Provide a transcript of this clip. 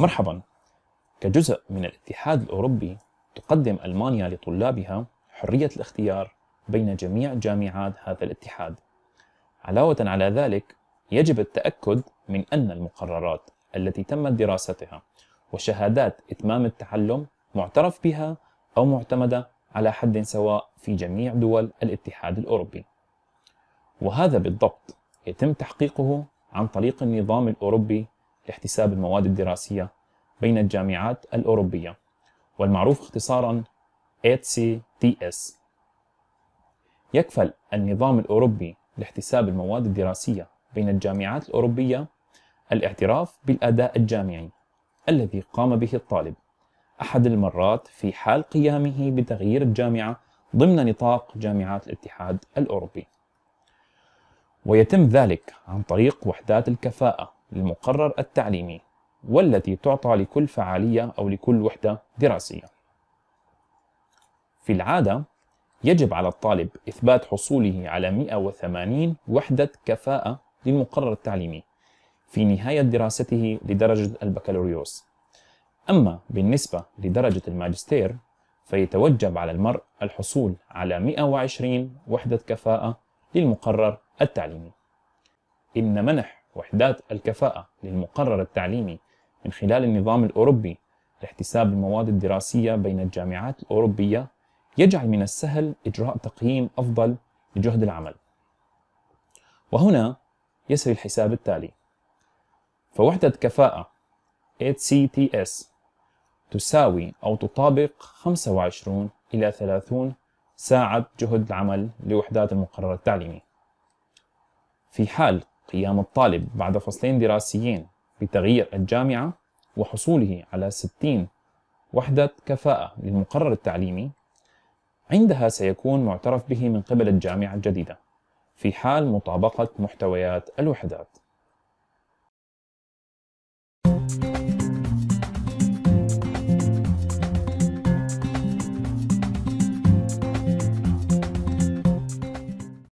مرحبا كجزء من الاتحاد الأوروبي تقدم ألمانيا لطلابها حرية الاختيار بين جميع جامعات هذا الاتحاد علاوة على ذلك يجب التأكد من أن المقررات التي تمت دراستها وشهادات إتمام التعلم معترف بها أو معتمدة على حد سواء في جميع دول الاتحاد الأوروبي وهذا بالضبط يتم تحقيقه عن طريق النظام الأوروبي لاحتساب المواد الدراسية بين الجامعات الأوروبية والمعروف اختصارا HCTS يكفل النظام الأوروبي لاحتساب المواد الدراسية بين الجامعات الأوروبية الاعتراف بالأداء الجامعي الذي قام به الطالب أحد المرات في حال قيامه بتغيير الجامعة ضمن نطاق جامعات الاتحاد الأوروبي ويتم ذلك عن طريق وحدات الكفاءة للمقرر التعليمي والتي تعطى لكل فعالية أو لكل وحدة دراسية. في العادة يجب على الطالب إثبات حصوله على 180 وحدة كفاءة للمقرر التعليمي في نهاية دراسته لدرجة البكالوريوس. أما بالنسبة لدرجة الماجستير فيتوجب على المرء الحصول على 120 وحدة كفاءة للمقرر التعليمي. إن منح وحدات الكفاءة للمقرر التعليمي من خلال النظام الأوروبي لاحتساب المواد الدراسية بين الجامعات الأوروبية يجعل من السهل إجراء تقييم أفضل لجهد العمل. وهنا يسري الحساب التالي فوحدة كفاءة HCTS تساوي أو تطابق 25 إلى 30 ساعة جهد العمل لوحدات المقرر التعليمي في حال قيام الطالب بعد فصلين دراسيين بتغيير الجامعة وحصوله على 60 وحدة كفاءة للمقرر التعليمي عندها سيكون معترف به من قبل الجامعة الجديدة في حال مطابقة محتويات الوحدات